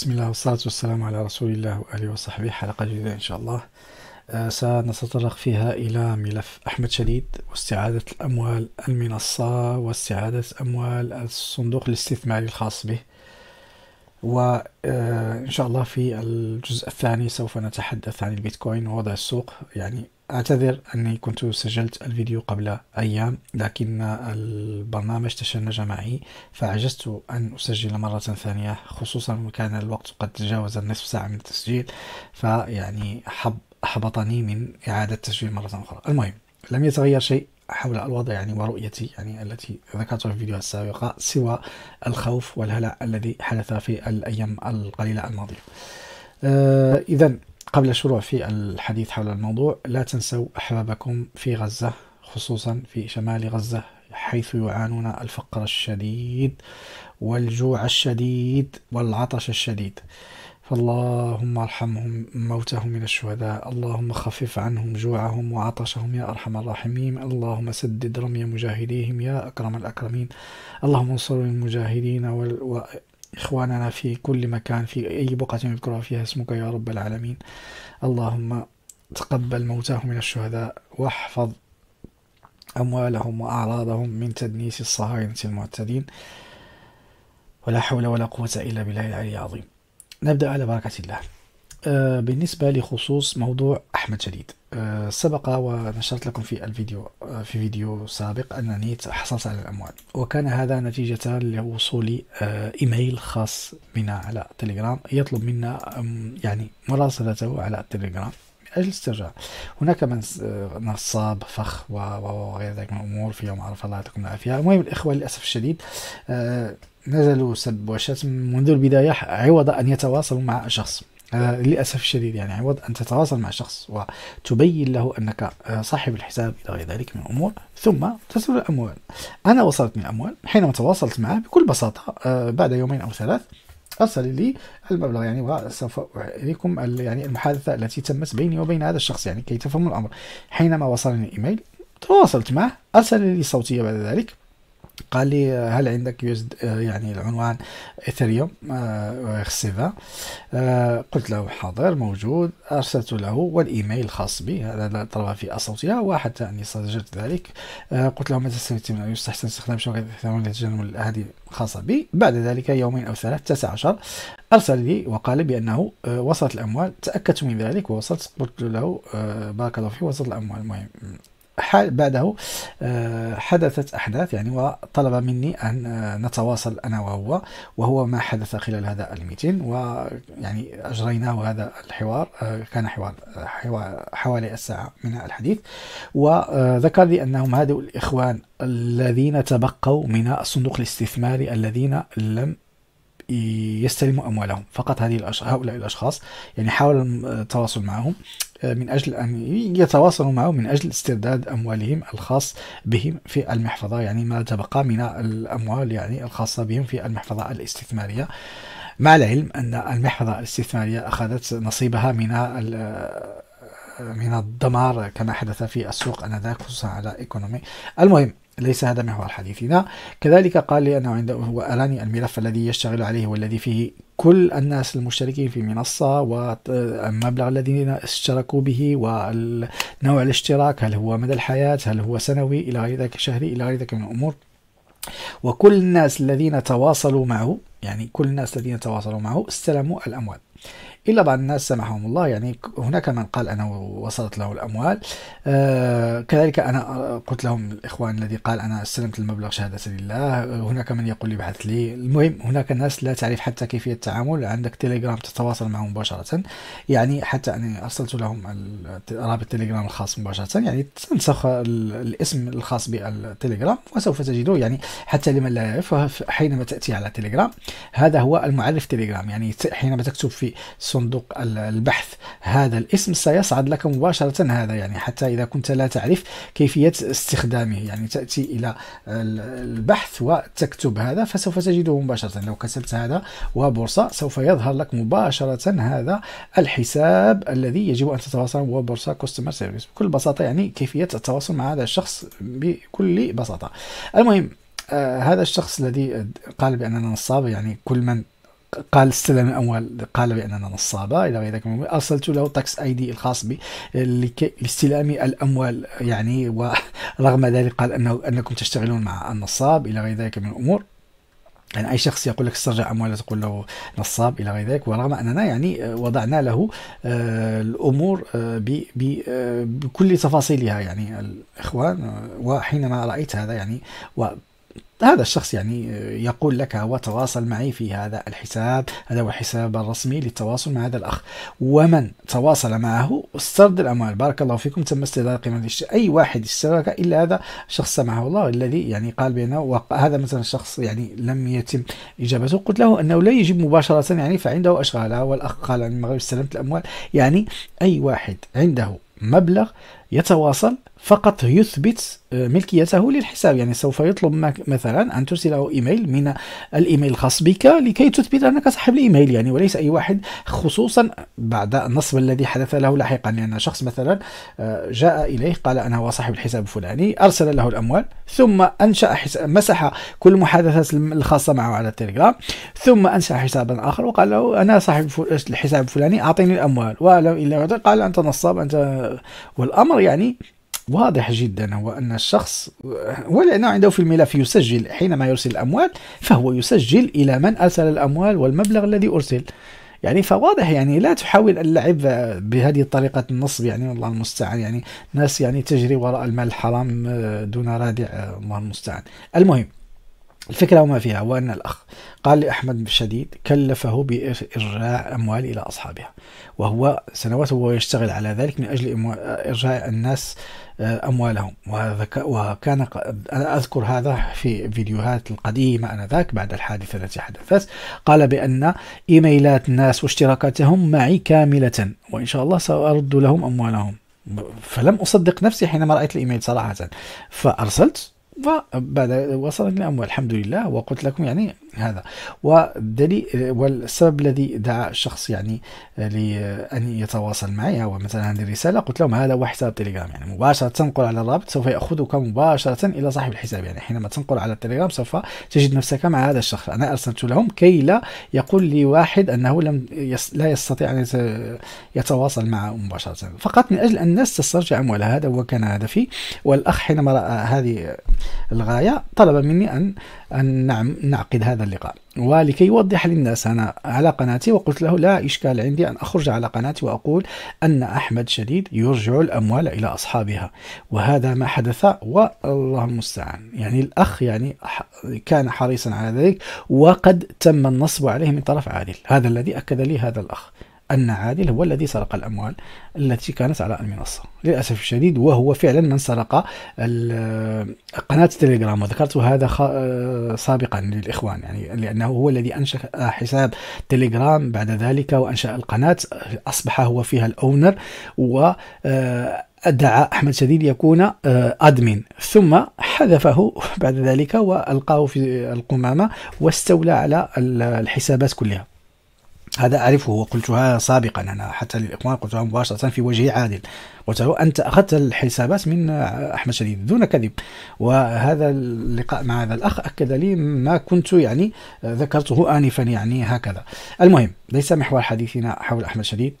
بسم الله والصلاة والسلام على رسول الله وآله وصحبه حلقة جديدة إن شاء الله آه سنتطرق فيها إلى ملف أحمد شديد واستعادة الأموال المنصة واستعادة أموال الصندوق الاستثماري الخاص به وإن آه، شاء الله في الجزء الثاني سوف نتحدث عن البيتكوين ووضع السوق يعني أعتذر أني كنت سجلت الفيديو قبل أيام لكن البرنامج تشنج معي فعجزت أن أسجل مرة ثانية خصوصا وكان الوقت قد تجاوز النصف ساعة من التسجيل فيعني حب أحبطني من إعادة التسجيل مرة أخرى المهم لم يتغير شيء حول الوضع يعني ورؤيتي يعني التي ذكرتها في الفيديوهات السابقة سوى الخوف والهلع الذي حدث في الأيام القليلة الماضية أه إذا قبل الشروع في الحديث حول الموضوع لا تنسوا أحبابكم في غزة خصوصا في شمال غزة حيث يعانون الفقر الشديد والجوع الشديد والعطش الشديد فاللهم ارحمهم موتهم من الشهداء اللهم خفف عنهم جوعهم وعطشهم يا أرحم الراحمين اللهم سدد رمي مجاهديهم يا أكرم الأكرمين اللهم انصر المجاهدين وال... إخواننا في كل مكان في أي بقعة يذكرها فيها اسمك يا رب العالمين اللهم تقبل موتاهم من الشهداء واحفظ أموالهم وأعراضهم من تدنيس الصهاينة المعتدين ولا حول ولا قوة إلا بالله العلي العظيم نبدأ على بركة الله آه، بالنسبة لخصوص موضوع أحمد شديد آه، سبق ونشرت لكم في الفيديو آه، في فيديو سابق أنني حصلت على الأموال وكان هذا نتيجة لوصولي آه، إيميل خاص بنا على تليجرام يطلب منا يعني مراسلته على التليجرام من أجل استرجاع هناك من نصاب فخ وغير ذلك من الأمور في يوم عرفة الله يعطيكم العافية المهم الإخوة للأسف الشديد نزلوا سب وشتم منذ البداية عوض أن يتواصلوا مع شخص آه، للاسف الشديد يعني عوض ان تتواصل مع شخص وتبين له انك آه، صاحب الحساب الى غير ذلك من الامور ثم تصل الاموال انا وصلتني الاموال حينما تواصلت معه بكل بساطه آه، بعد يومين او ثلاث ارسل لي المبلغ يعني وسوف اعطيكم يعني المحادثه التي تمت بيني وبين هذا الشخص يعني كي تفهموا الامر حينما وصلني الايميل تواصلت معه ارسل لي صوتيه بعد ذلك قال لي هل عندك يوزد يعني العنوان ايثريوم آه، آه، اخسيفا آه، قلت له حاضر موجود ارسلت له والايميل الخاص بي هذا طلب في صوتيه وحتى اني سجلت ذلك قلت له متى سيتم يستحسن استخدام شبكه ايثريوم لتجنب هذه خاصة بي بعد ذلك يومين أو ثلاث تسعة عشر أرسل لي وقال بأنه وصلت الأموال تأكدت من ذلك ووصلت قلت له بارك الله فيك وصلت الأموال المهم بعده آه، حدثت أحداث يعني وطلب مني أن آه، نتواصل أنا وهو وهو ما حدث خلال هذا الميتين ويعني أجريناه هذا الحوار آه، كان حوار, حوار حوالي الساعة من الحديث وذكر لي أنهم هذو الإخوان الذين تبقوا من الصندوق الاستثماري الذين لم يستلموا أموالهم فقط هذه هؤلاء الأشخاص يعني حاول التواصل معهم من أجل أن يتواصلوا معه من أجل استرداد أموالهم الخاص بهم في المحفظة يعني ما تبقى من الأموال يعني الخاصة بهم في المحفظة الاستثمارية مع العلم أن المحفظة الاستثمارية أخذت نصيبها من من الدمار كما حدث في السوق انذاك خصوصا على ايكونومي المهم ليس هذا محور حديثنا كذلك قال لي أنه عنده أراني الملف الذي يشتغل عليه والذي فيه كل الناس المشتركين في المنصة والمبلغ الذي اشتركوا به ونوع الاشتراك هل هو مدى الحياة هل هو سنوي إلى غير ذلك شهري إلى غير ذلك من الأمور وكل الناس الذين تواصلوا معه يعني كل الناس الذين تواصلوا معه استلموا الأموال إلا بعض الناس سامحهم الله يعني هناك من قال أنا وصلت له الأموال آه، كذلك أنا آه، قلت لهم الإخوان الذي قال أنا استلمت المبلغ شهادة لله آه، هناك من يقول لي ابحث لي المهم هناك ناس لا تعرف حتى كيفية التعامل عندك تليجرام تتواصل معهم مباشرة يعني حتى أنا أرسلت لهم رابط التليجرام الخاص مباشرة يعني تنسخ الاسم الخاص بالتليجرام وسوف تجده يعني حتى لمن لا يعرف حينما تأتي على تليجرام هذا هو المعرف تليجرام يعني حينما تكتب في صندوق البحث هذا الاسم سيصعد لك مباشرة هذا يعني حتى إذا كنت لا تعرف كيفية استخدامه يعني تأتي إلى البحث وتكتب هذا فسوف تجده مباشرة لو كتبت هذا وبورصة سوف يظهر لك مباشرة هذا الحساب الذي يجب أن تتواصل وبورصة كوستمر سيرفيس بكل بساطة يعني كيفية التواصل مع هذا الشخص بكل بساطة المهم آه هذا الشخص الذي قال بأننا نصاب يعني كل من قال استلم الاموال قال باننا نصابه الى غير ذلك ارسلت له تاكس اي دي الخاص بي لاستلام الاموال يعني ورغم ذلك قال انه انكم تشتغلون مع النصاب الى غير ذلك من الامور يعني اي شخص يقول لك استرجع امواله تقول له نصاب الى غير ذلك ورغم اننا يعني وضعنا له آه، الامور آه، آه، بكل تفاصيلها يعني الاخوان وحينما رايت هذا يعني هذا الشخص يعني يقول لك هو تواصل معي في هذا الحساب هذا هو الحساب الرسمي للتواصل مع هذا الأخ ومن تواصل معه استرد الأموال بارك الله فيكم تم استرداد قيمة أي واحد اشترك إلا هذا شخص سمعه الله الذي يعني قال بأنه هذا مثلا شخص يعني لم يتم إجابته قلت له أنه لا يجب مباشرة يعني فعنده أشغال والأخ قال عن المغرب استلمت الأموال يعني أي واحد عنده مبلغ يتواصل فقط يثبت آه، ملكيته للحساب يعني سوف يطلب مثلا أن ترسله إيميل من الإيميل الخاص بك لكي تثبت أنك صاحب الإيميل يعني وليس أي واحد خصوصا بعد النصب الذي حدث له لاحقا لأن شخص مثلا آه، جاء إليه قال أنا هو صاحب الحساب الفلاني أرسل له الأموال ثم أنشأ حساب مسح كل المحادثات الخاصة معه على التليجرام ثم أنشأ حسابا آخر وقال له أنا صاحب الحساب الفلاني أعطيني الأموال إلا قال أنت نصاب أنت والأمر الامر يعني واضح جدا هو أن الشخص ولأنه عنده في الملف يسجل حينما يرسل الأموال فهو يسجل إلى من أرسل الأموال والمبلغ الذي أرسل يعني فواضح يعني لا تحاول اللعب بهذه طريقة النصب يعني والله المستعان يعني ناس يعني تجري وراء المال الحرام آه، دون رادع آه، الله المستعان المهم الفكرة وما فيها هو أن الأخ قال لأحمد الشديد كلفه بإرجاع أموال إلى أصحابها وهو سنوات وهو يشتغل على ذلك من أجل إرجاع الناس آه، أموالهم وكان أنا أذكر هذا في فيديوهات القديمة أنذاك بعد الحادثة التي حدثت قال بأن إيميلات الناس واشتراكاتهم معي كاملة وإن شاء الله سأرد لهم أموالهم فلم أصدق نفسي حينما رأيت الإيميل صراحة فأرسلت وبعد وصلتني الأموال الحمد لله وقلت لكم يعني هذا ودليل والسبب الذي دعا الشخص يعني آه، لأن آه، يتواصل معي هو مثلا هذه الرسالة قلت لهم هذا هو حساب تليجرام يعني مباشرة تنقل على الرابط سوف يأخذك مباشرة إلى صاحب الحساب يعني حينما تنقل على التليجرام سوف تجد نفسك مع هذا الشخص أنا أرسلت لهم كي لا يقول لي واحد أنه لم يس لا يستطيع أن يتواصل معه مباشرة فقط من أجل أن الناس تسترجع أموالها هذا هو كان هدفي والأخ حينما رأى هذه الغاية طلب مني أن أن نعم، نعقد هذا اللقاء ولكي يوضح للناس أنا على قناتي وقلت له لا إشكال عندي أن أخرج على قناتي وأقول أن أحمد شديد يرجع الأموال إلى أصحابها وهذا ما حدث والله المستعان يعني الأخ يعني كان حريصا على ذلك وقد تم النصب عليه من طرف عادل هذا الذي أكد لي هذا الأخ أن عادل هو الذي سرق الأموال التي كانت على المنصة للأسف الشديد وهو فعلا من سرق قناة تليجرام وذكرت هذا سابقا للإخوان يعني لأنه هو الذي أنشأ حساب تليجرام بعد ذلك وأنشأ القناة أصبح هو فيها الأونر و ادعى احمد شديد يكون آه، ادمين ثم حذفه بعد ذلك والقاه في القمامه واستولى على الحسابات كلها هذا أعرفه وقلتها سابقا أنا حتى للإخوان قلتها مباشرة في وجه عادل قلت له أنت أخذت الحسابات من أحمد شديد دون كذب وهذا اللقاء مع هذا الأخ أكد لي ما كنت يعني ذكرته آنفا يعني هكذا المهم ليس محور حديثنا حول أحمد شديد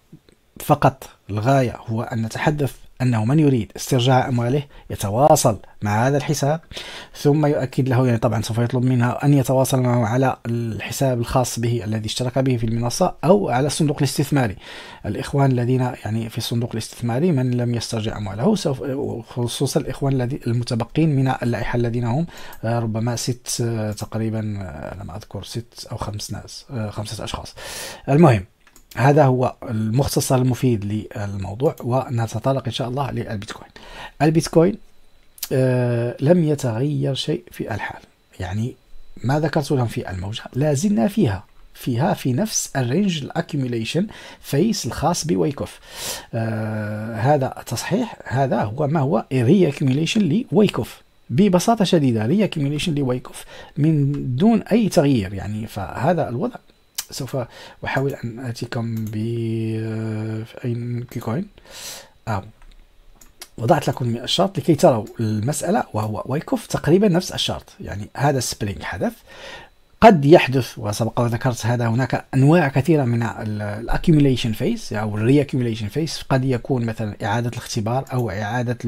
فقط الغاية هو أن نتحدث أنه من يريد استرجاع أمواله يتواصل مع هذا الحساب ثم يؤكد له يعني طبعا سوف يطلب منها أن يتواصل معه على الحساب الخاص به الذي اشترك به في المنصة أو على الصندوق الاستثماري الإخوان الذين يعني في الصندوق الاستثماري من لم يسترجع أمواله سوف خصوصا الإخوان الذي المتبقين من اللائحة الذين هم آه، ربما ست آه، تقريبا أنا آه، ما أذكر ست أو خمس ناس خمسة أشخاص المهم هذا هو المختصر المفيد للموضوع ونتطرق إن شاء الله للبيتكوين البيتكوين آه لم يتغير شيء في الحال يعني ما ذكرت لهم في الموجة لا زلنا فيها فيها في نفس الرينج الاكيوميليشن فيس الخاص بويكوف آه هذا تصحيح هذا هو ما هو ري اكيوميليشن لويكوف ببساطه شديده ري اكيوميليشن لويكوف من دون اي تغيير يعني فهذا الوضع سوف أحاول أن آتيكم ب آه، أين كيكوين آه. وضعت لكم الشرط لكي تروا المسألة وهو ويكوف تقريبا نفس الشرط يعني هذا السبرينغ حدث قد يحدث وسبق وذكرت هذا هناك انواع كثيره من الاكيوميليشن فيس او الري اكيوميليشن فيس قد يكون مثلا اعاده الاختبار او اعاده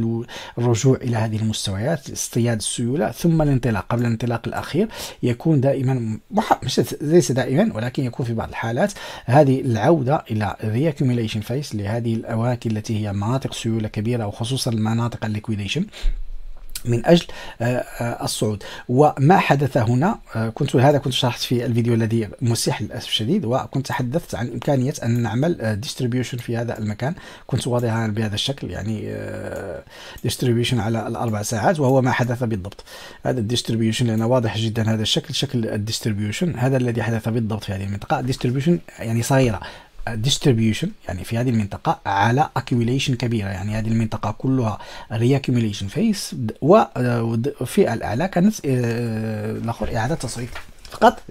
الرجوع الى هذه المستويات اصطياد السيوله ثم الانطلاق قبل الانطلاق الاخير يكون دائما مح... مش ليس دائما ولكن يكون في بعض الحالات هذه العوده الى الري اكيوميليشن فيس لهذه الاواكي التي هي مناطق سيوله كبيره وخصوصا المناطق الليكويديشن من اجل آه، آه، الصعود وما حدث هنا آه، كنت هذا كنت شرحت في الفيديو الذي مسيح للاسف الشديد وكنت تحدثت عن امكانيه ان نعمل ديستريبيوشن في هذا المكان كنت واضحا بهذا الشكل يعني ديستريبيوشن على الاربع ساعات وهو ما حدث بالضبط هذا الديستريبيوشن لانه واضح جدا هذا الشكل شكل الديستريبيوشن هذا الذي حدث بالضبط في هذه المنطقه ديستريبيوشن يعني صغيره ديستريبيوشن يعني في هذه المنطقة على accumulation كبيرة يعني هذه المنطقة كلها reaccumulation فيس وفي الأعلى كانت آه، نقول إعادة تصريف فقط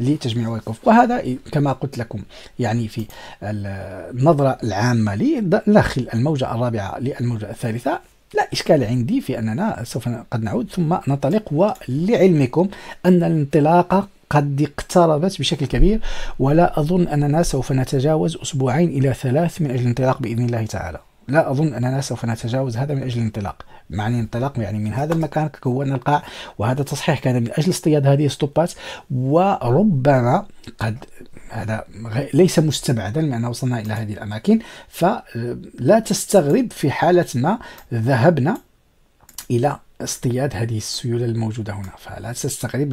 لتجميع ويكوف وهذا كما قلت لكم يعني في النظرة العامة لداخل الموجة الرابعة للموجة الثالثة لا إشكال عندي في أننا سوف قد نعود ثم ننطلق ولعلمكم أن الانطلاقة قد اقتربت بشكل كبير ولا أظن أننا سوف نتجاوز أسبوعين إلى ثلاث من أجل الانطلاق بإذن الله تعالى لا أظن أننا سوف نتجاوز هذا من أجل الانطلاق معني انطلاق يعني من هذا المكان كون القاع وهذا التصحيح كان من أجل اصطياد هذه الستوبات وربما قد هذا ليس مستبعدا لأننا وصلنا إلى هذه الأماكن فلا تستغرب في حالة ما ذهبنا إلى اصطياد هذه السيوله الموجوده هنا فلا تستغرب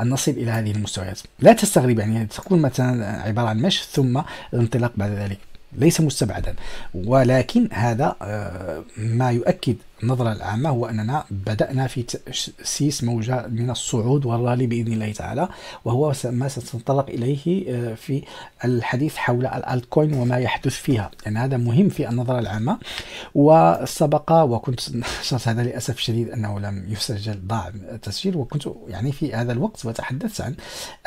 ان نصل الى هذه المستويات لا تستغرب يعني تكون مثلا عباره عن مشي ثم الانطلاق بعد ذلك ليس مستبعدا ولكن هذا آه، ما يؤكد النظرة العامة هو أننا بدأنا في تأسيس موجة من الصعود والرالي بإذن الله تعالى وهو ما ستنطلق إليه آه، في الحديث حول الالتكوين وما يحدث فيها لأن يعني هذا مهم في النظرة العامة وسبق وكنت نشرت هذا للأسف الشديد أنه لم يسجل ضاع التسجيل وكنت يعني في هذا الوقت وتحدثت عن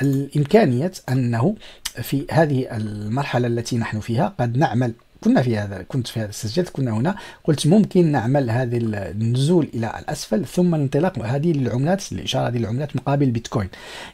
الإمكانية أنه في هذه المرحلة التي نحن فيها قد نعمل كنا في هذا كنت في هذا السجاد كنا هنا قلت ممكن نعمل هذا النزول الى الاسفل ثم الانطلاق هذه العملات الاشاره هذه العملات مقابل بيتكوين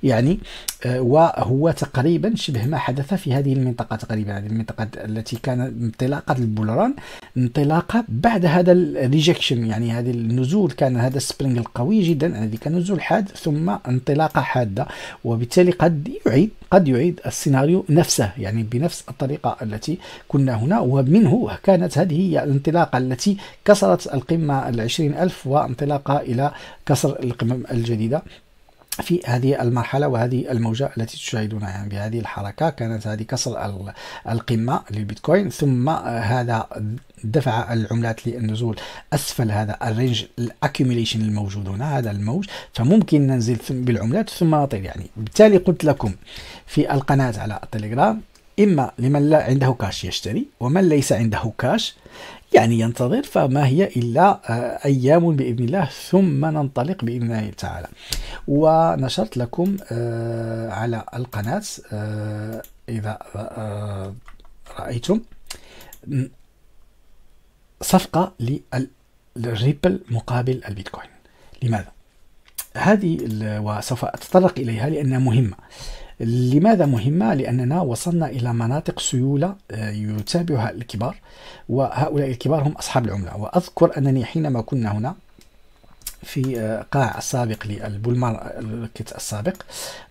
يعني آه، وهو تقريبا شبه ما حدث في هذه المنطقه تقريبا هذه المنطقه التي كانت انطلاقه البولران انطلاقه بعد هذا الريجكشن يعني هذه النزول كان هذا السبرينغ القوي جدا الذي كان نزول حاد ثم انطلاقه حاده وبالتالي قد يعيد قد يعيد السيناريو نفسه يعني بنفس الطريقة التي كنا هنا ومنه كانت هذه هي الانطلاقة التي كسرت القمة العشرين ألف وانطلاقة إلى كسر القمم الجديدة في هذه المرحلة وهذه الموجة التي تشاهدونها يعني بهذه الحركة كانت هذه كسر القمة للبيتكوين ثم آه، هذا دفع العملات للنزول أسفل هذا الرينج الأكيوميليشن الموجود هنا هذا الموج فممكن ننزل بالعملات ثم نطير يعني بالتالي قلت لكم في القناة على التليجرام إما لمن لا عنده كاش يشتري ومن ليس عنده كاش يعني ينتظر فما هي إلا آه، أيام بإذن الله ثم ننطلق بإذن الله تعالى ونشرت لكم آه، على القناة آه، إذا رأيتم صفقة للريبل مقابل البيتكوين لماذا؟ هذه وسوف أتطرق إليها لأنها مهمة لماذا مهمة؟ لأننا وصلنا إلى مناطق سيولة آه، يتابعها الكبار وهؤلاء الكبار هم أصحاب العملة وأذكر أنني حينما كنا هنا في آه، قاع السابق للبولمار الكت السابق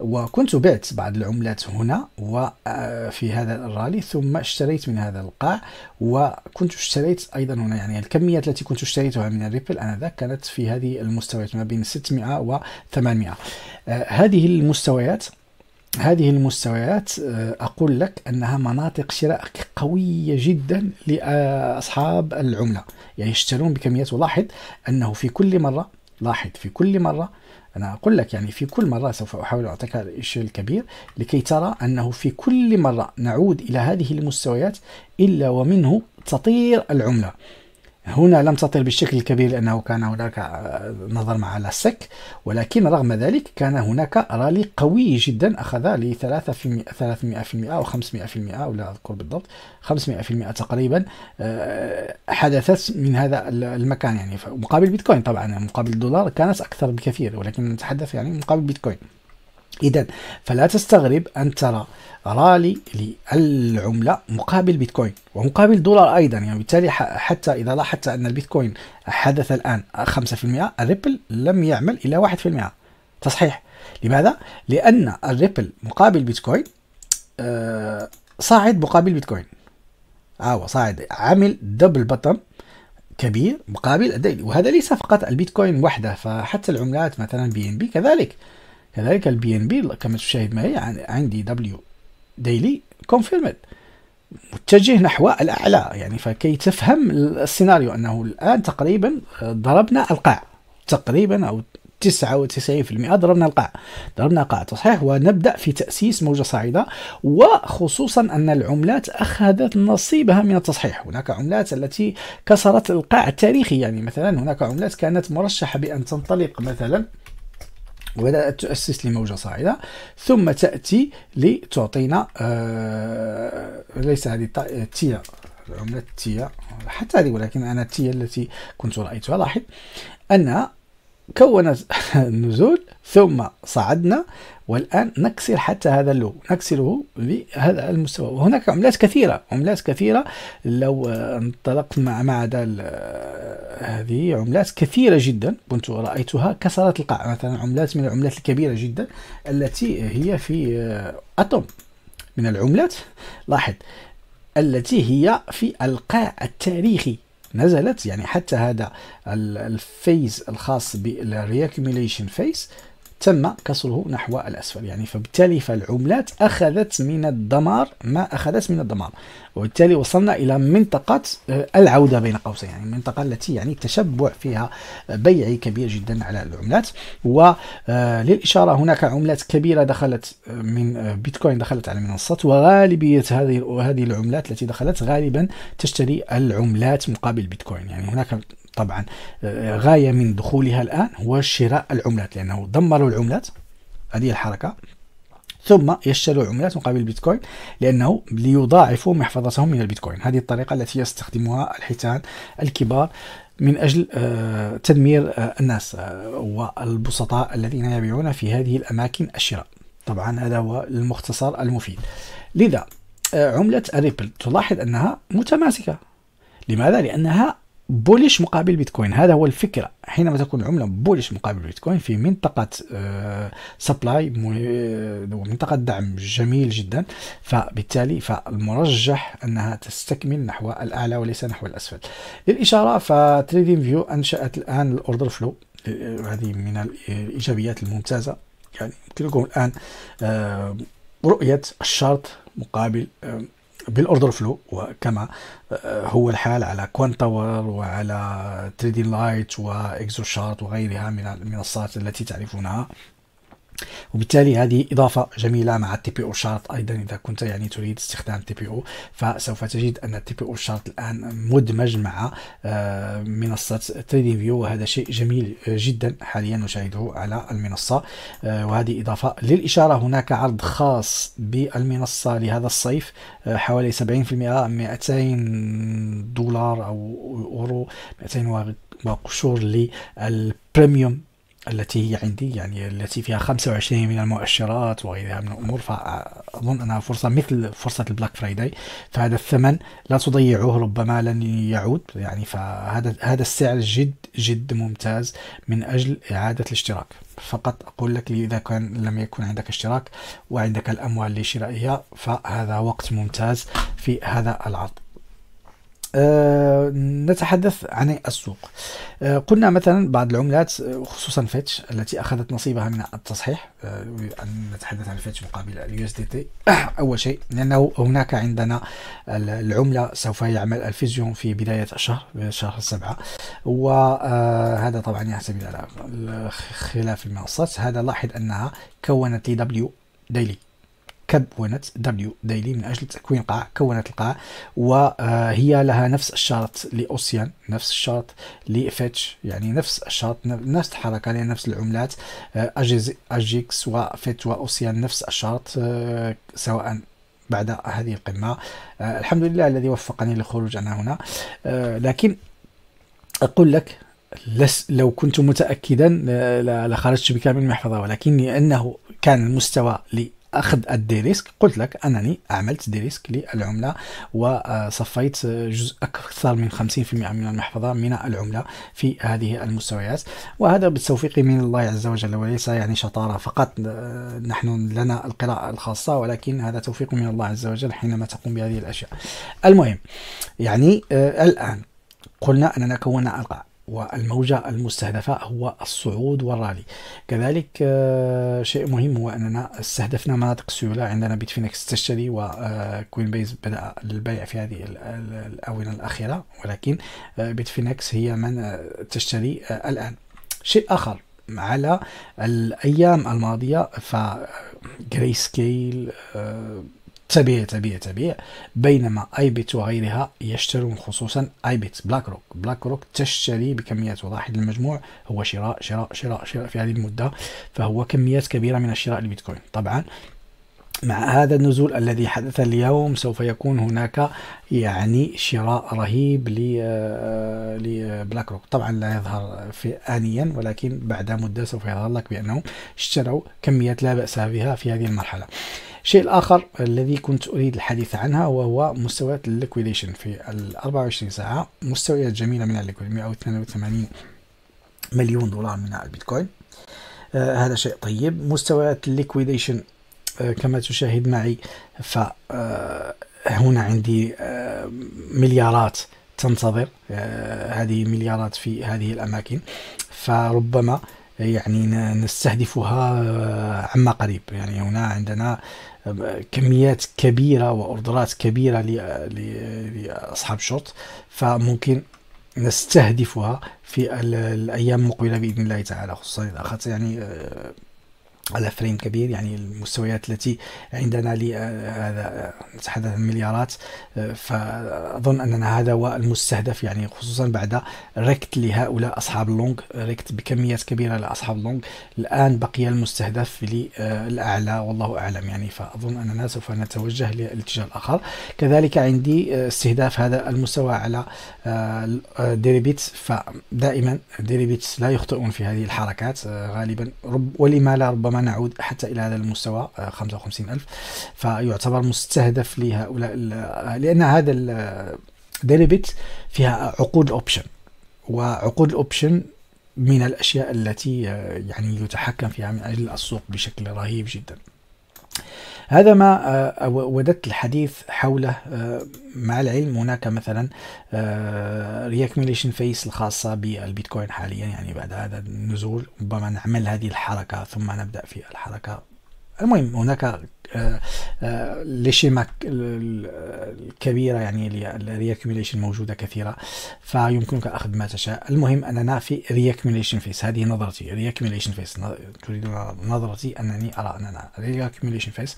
وكنت بعت بعض العملات هنا وفي آه، هذا الرالي ثم اشتريت من هذا القاع وكنت اشتريت ايضا هنا يعني الكميات التي كنت اشتريتها من الريبل انذاك كانت في هذه المستويات ما بين 600 و 800 هذه المستويات هذه المستويات آه، أقول لك أنها مناطق شراء قوية جدا لأصحاب العملة يعني يشترون بكميات ولاحظ أنه في كل مرة لاحظ في كل مرة أنا أقول لك يعني في كل مرة سوف أحاول أعطيك الشيء الكبير لكي ترى أنه في كل مرة نعود إلى هذه المستويات إلا ومنه تطير العملة هنا لم تطل بالشكل الكبير لأنه كان هناك نظر مع لاسك ولكن رغم ذلك كان هناك رالي قوي جدا أخذ ل 3% 300% أو 500% ولا أذكر بالضبط 500% تقريبا آه، حدثت من هذا المكان يعني مقابل بيتكوين طبعا مقابل الدولار كانت أكثر بكثير ولكن نتحدث يعني مقابل بيتكوين إذا فلا تستغرب أن ترى رالي للعملة مقابل بيتكوين ومقابل دولار أيضا يعني بالتالي حتى إذا لاحظت أن البيتكوين حدث الآن 5% الريبل لم يعمل إلا 1% تصحيح لماذا؟ لأن الريبل مقابل بيتكوين آه، صاعد مقابل بيتكوين أو آه، صاعد عمل دبل بطن كبير مقابل وهذا ليس فقط البيتكوين وحده فحتى العملات مثلا بي ان بي كذلك كذلك البي ان بي كما تشاهد معي عندي دبليو ديلي كونفيرمد متجه نحو الاعلى يعني فكي تفهم السيناريو انه الان تقريبا ضربنا القاع تقريبا او 99% ضربنا القاع ضربنا قاع صحيح ونبدا في تاسيس موجه صاعده وخصوصا ان العملات اخذت نصيبها من التصحيح هناك عملات التي كسرت القاع التاريخي يعني مثلا هناك عملات كانت مرشحه بان تنطلق مثلا وبدأت تؤسس لموجة صاعدة ثم تأتي لتعطينا آه ليس هذه تيا العملة تيا حتى هذه ولكن أنا تيا التي كنت رأيتها لاحظ أنها كونت النزول ثم صعدنا والآن نكسر حتى هذا اللو نكسره بهذا المستوى وهناك عملات كثيرة عملات كثيرة لو انطلقت مع عدا هذه عملات كثيرة جدا كنت رأيتها كسرت القاع مثلا عملات من العملات الكبيرة جدا التي هي في أتوم من العملات لاحظ التي هي في القاع التاريخي نزلت يعني حتى هذا الفيز الخاص بالريكوميليشن فيز تم كسره نحو الأسفل يعني فبالتالي فالعملات أخذت من الدمار ما أخذت من الدمار وبالتالي وصلنا إلى منطقة آه، العودة بين قوسين يعني المنطقة التي يعني تشبع فيها بيعي كبير جدا على العملات وللإشارة آه، هناك عملات كبيرة دخلت آه، من بيتكوين دخلت على المنصات وغالبية هذه هذه العملات التي دخلت غالبا تشتري العملات مقابل بيتكوين يعني هناك طبعا آه، غاية من دخولها الآن هو شراء العملات لأنه دمروا العملات هذه الحركة ثم يشتروا عملات مقابل البيتكوين لأنه ليضاعفوا محفظتهم من البيتكوين هذه الطريقة التي يستخدمها الحيتان الكبار من أجل آه، تدمير آه، الناس والبسطاء الذين يبيعون في هذه الأماكن الشراء طبعا هذا هو المختصر المفيد لذا عملة الريبل تلاحظ أنها متماسكة لماذا؟ لأنها بوليش مقابل بيتكوين هذا هو الفكرة حينما تكون عملة بوليش مقابل بيتكوين في منطقة سبلاي آه، آه، منطقة دعم جميل جدا فبالتالي فالمرجح أنها تستكمل نحو الأعلى وليس نحو الأسفل للإشارة فتريدين فيو أنشأت الآن الأوردر آه، فلو هذه من الإيجابيات الممتازة يعني يمكنكم الآن رؤية الشرط مقابل بالاوردر فلو وكما آه، هو الحال على كوان تاور وعلى 3 لايت واكزو شارت وغيرها من المنصات التي تعرفونها وبالتالي هذه إضافة جميلة مع التي بي أو شارت أيضا إذا كنت يعني تريد استخدام تي بي أو فسوف تجد أن التي بي أو شارت الآن مدمج مع آه، منصة تريدين فيو وهذا شيء جميل آه، جدا حاليا نشاهده على المنصة آه، وهذه إضافة للإشارة هناك عرض خاص بالمنصة لهذا الصيف حوالي 70% 200 دولار أو أورو 200 وقشور للبريميوم التي هي عندي يعني التي فيها 25 من المؤشرات وغيرها من الامور فاظن انها فرصه مثل فرصه البلاك فرايداي فهذا الثمن لا تضيعوه ربما لن يعود يعني فهذا هذا السعر جد جد ممتاز من اجل اعاده الاشتراك فقط اقول لك اذا كان لم يكن عندك اشتراك وعندك الاموال لشرائها فهذا وقت ممتاز في هذا العرض آه، نتحدث عن السوق آه، قلنا مثلا بعض العملات آه، خصوصا فيتش التي اخذت نصيبها من التصحيح ان نتحدث عن فيتش مقابل اليو اس دي تي اول شيء لانه هناك عندنا العمله سوف يعمل الفيزيون في بدايه الشهر شهر سبعه وهذا طبعا يعتمد على خلاف المنصات هذا لاحظ انها كونت تي دبليو ديلي كونت دبليو دايلي من أجل تكوين قاع كونت القاع وهي لها نفس الشرط لأوسيان نفس الشرط لفيتش يعني نفس الشرط نفس الحركة لها نفس العملات آه، أجيكس وفيتش وأوسيان نفس الشرط آه، سواء بعد هذه القمة آه، الحمد لله الذي وفقني للخروج أنا هنا لكن أقول لك لس لو كنت متأكدا لخرجت بكامل المحفظة ولكن لأنه كان المستوى لي اخذ الدي ريسك قلت لك انني عملت دي ريسك للعمله وصفيت جزء اكثر من 50% من المحفظه من العمله في هذه المستويات وهذا بالتوفيق من الله عز وجل وليس يعني شطاره فقط نحن لنا القراءه الخاصه ولكن هذا توفيق من الله عز وجل حينما تقوم بهذه الاشياء المهم يعني آه، الان قلنا اننا كونا القاع والموجة المستهدفة هو الصعود والرالي كذلك آه، شيء مهم هو أننا استهدفنا مناطق السيولة عندنا بيتفينكس تشتري وكوين بيز آه، بدأ البيع في هذه الآونة الأخيرة ولكن بيتفينكس آه، هي من تشتري الآن شيء آخر على الأيام الماضية فجري سكيل طبيعي طبيعي طبيعي بينما بيت وغيرها يشترون خصوصا بيت بلاك روك بلاك روك تشتري بكميات واحد المجموع هو شراء شراء شراء شراء في هذه المده فهو كميات كبيره من الشراء البيتكوين طبعا مع هذا النزول الذي حدث اليوم سوف يكون هناك يعني شراء رهيب آه، لبلاك روك طبعا لا يظهر في آنيا ولكن بعد مدة سوف يظهر لك بأنهم اشتروا كميات لا بأس بها في هذه المرحلة الشيء الآخر الذي كنت أريد الحديث عنها وهو مستويات الليكويديشن في ال 24 ساعة مستويات جميلة من الليكويد 182 مليون دولار من البيتكوين آه هذا شيء طيب مستويات الليكويديشن آه كما تشاهد معي ف آه، هنا عندي آه مليارات تنتظر آه، هذه مليارات في هذه الأماكن فربما آه، يعني نستهدفها عما قريب يعني هنا عندنا كميات كبيرة وأوردرات كبيرة لأصحاب الشرط فممكن نستهدفها في الأيام المقبلة بإذن الله تعالى خصوصا إذا أخذت يعني أه، على فريم كبير يعني المستويات التي عندنا لهذا آه، آه، نتحدث عن مليارات آه، فاظن اننا هذا هو المستهدف يعني خصوصا بعد ريكت لهؤلاء اصحاب اللونج ريكت بكميات كبيره لاصحاب اللونج الان بقي المستهدف للاعلى والله اعلم يعني فاظن اننا سوف نتوجه للاتجاه الاخر كذلك عندي استهداف هذا المستوى على ديريبيتس فدائما ديريبيتس لا يخطئون في هذه الحركات غالبا رب ولما لا ربما نعود حتى إلى هذا المستوى 55 آه، ألف فيعتبر مستهدف لهؤلاء آه، لأن هذا الديريبت آه، فيها عقود الأوبشن وعقود الأوبشن من الأشياء التي يعني يتحكم فيها من أجل السوق بشكل رهيب جداً هذا ما آه، آه، وددت الحديث حوله آه، مع العلم هناك مثلا ريكميليشن فيس الخاصة بالبيتكوين حاليا يعني بعد هذا النزول ربما نعمل هذه الحركة ثم نبدأ في الحركة المهم هناك الاشيما آه، آه، الكبيره يعني الرياكيوميليشن موجوده كثيره فيمكنك اخذ ما تشاء المهم اننا في رياكيوميليشن فيس هذه نظرتي رياكيوميليشن فيس تريد نظرتي انني ارى اننا رياكيوميليشن فيس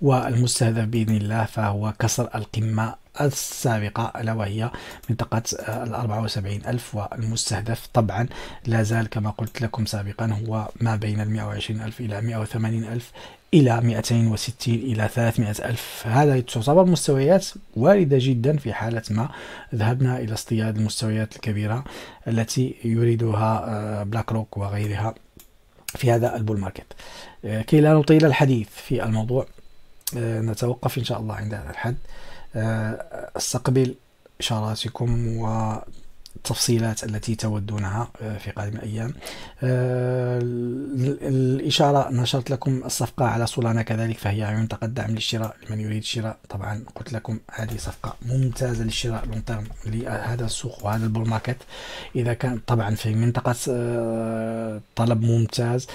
والمستهدف باذن الله فهو كسر القمه السابقة ألا وهي منطقة آه، ال 74 ألف والمستهدف طبعا لا زال كما قلت لكم سابقا هو ما بين ال 120 ألف إلى 180 ألف إلى 260 إلى 300 ألف هذا تعتبر مستويات واردة جدا في حالة ما ذهبنا إلى اصطياد المستويات الكبيرة التي يريدها آه، بلاك روك وغيرها في هذا البول ماركت آه، كي لا نطيل الحديث في الموضوع نتوقف إن شاء الله عند هذا الحد استقبل إشاراتكم و التفصيلات التي تودونها آه، في قادم الأيام آه، الإشارة نشرت لكم الصفقة على سولانا كذلك فهي ينطق دعم للشراء لمن يريد الشراء طبعا قلت لكم هذه صفقة ممتازة للشراء لونتيرم لهذا السوق وهذا البول ماركت إذا كان طبعا في منطقة آه، طلب ممتاز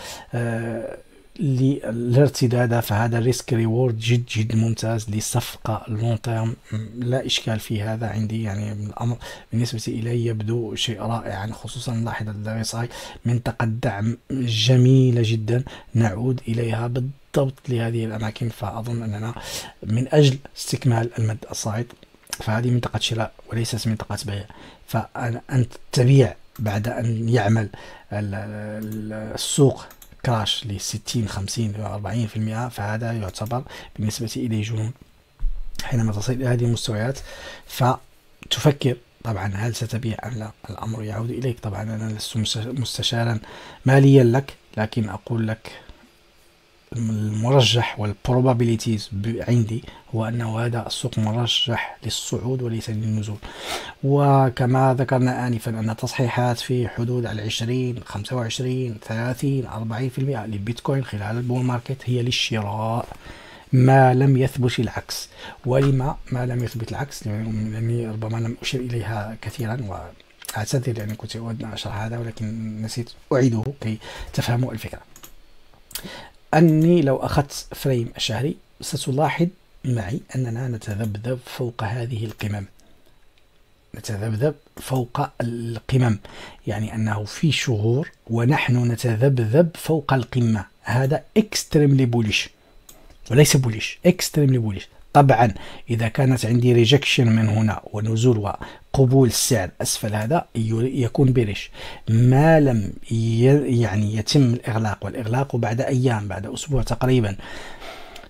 للارتداد فهذا ريسك ريورد جد جد ممتاز لصفقة لون تيرم لا إشكال في هذا عندي يعني من الأمر بالنسبة إلي يبدو شيء يعني خصوصا لاحظ الدريساي منطقة دعم جميلة جدا نعود إليها بالضبط لهذه الأماكن فأظن أننا من أجل استكمال المد الصاعد فهذه منطقة شراء وليست منطقة بيع فأنت تبيع بعد أن يعمل السوق كراش ل 60 50 40% فهذا يعتبر بالنسبه الي جنون حينما تصل الى هذه المستويات فتفكر طبعا هل ستبيع ام لا الامر يعود اليك طبعا انا لست مستشارا ماليا لك لكن اقول لك المرجح والبروبابيليتيز عندي هو انه هذا السوق مرجح للصعود وليس للنزول وكما ذكرنا انفا ان التصحيحات في حدود ال 20 25 30 40% للبيتكوين خلال البول ماركت هي للشراء ما لم يثبت العكس ولما ما لم يثبت العكس لأنني ربما لم أشير إليها كثيرا و لأنني يعني كنت أود أن أشرح هذا ولكن نسيت أعيده كي تفهموا الفكرة أني لو أخذت فريم شهري ستلاحظ معي أننا نتذبذب فوق هذه القمم نتذبذب فوق القمم يعني أنه في شهور ونحن نتذبذب فوق القمة هذا اكستريملي بوليش وليس بوليش اكستريملي بوليش طبعا إذا كانت عندي ريجكشن من هنا ونزول قبول السعر أسفل هذا يكون برش ما لم يعني يتم الإغلاق والإغلاق بعد أيام بعد أسبوع تقريبا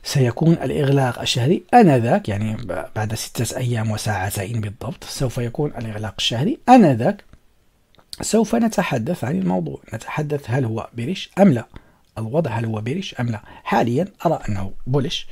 سيكون الإغلاق الشهري آنذاك يعني بعد ستة أيام وساعتين بالضبط سوف يكون الإغلاق الشهري آنذاك سوف نتحدث عن الموضوع نتحدث هل هو بيرش أم لا الوضع هل هو بيرش أم لا حاليا أرى أنه بولش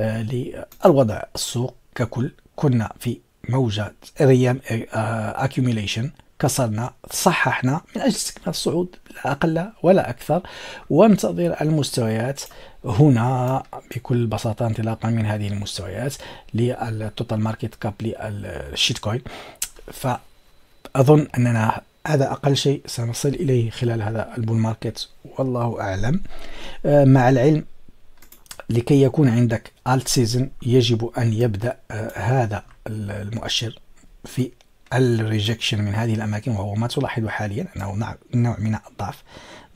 آه، للوضع السوق ككل كنا في موجة ريام اكيوميليشن آه، كسرنا صححنا من أجل استكمال الصعود لا أقل ولا أكثر وانتظر المستويات هنا بكل بساطة انطلاقا من هذه المستويات للتوتال ماركت كاب للشيت كوين فأظن أننا هذا أقل شيء سنصل إليه خلال هذا البول ماركت والله أعلم آه، مع العلم لكي يكون عندك الت سيزن يجب أن يبدأ آه، هذا المؤشر في الريجكشن من هذه الأماكن وهو ما تلاحظ حاليا أنه نوع من الضعف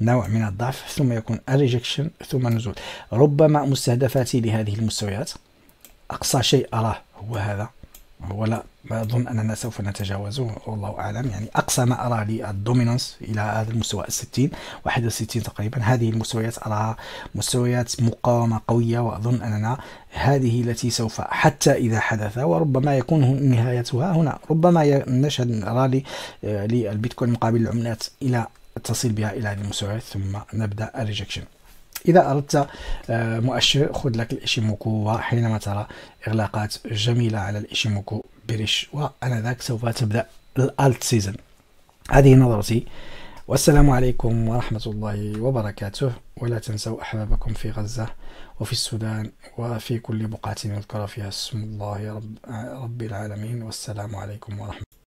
نوع من الضعف ثم يكون الريجكشن ثم النزول ربما مستهدفاتي لهذه المستويات أقصى شيء أراه هو هذا ولا ما أظن أننا سوف نتجاوزه والله أعلم يعني أقصى ما أرى للدومينانس إلى هذا المستوى ال 60 61 تقريبا هذه المستويات أراها مستويات مقاومة قوية وأظن أننا هذه التي سوف حتى إذا حدث وربما يكون نهايتها هنا ربما نشهد رالي آه، للبيتكوين مقابل العملات إلى تصل بها إلى هذه المستويات ثم نبدأ الريجكشن إذا أردت آه، مؤشر خذ لك الإشيموكو وحينما ترى إغلاقات جميلة على الإشيموكو بريش ذاك سوف تبدأ الألت سيزن هذه نظرتي والسلام عليكم ورحمة الله وبركاته ولا تنسوا أحبابكم في غزة وفي السودان وفي كل بقعة يذكر فيها اسم الله رب, آه، رب العالمين والسلام عليكم ورحمة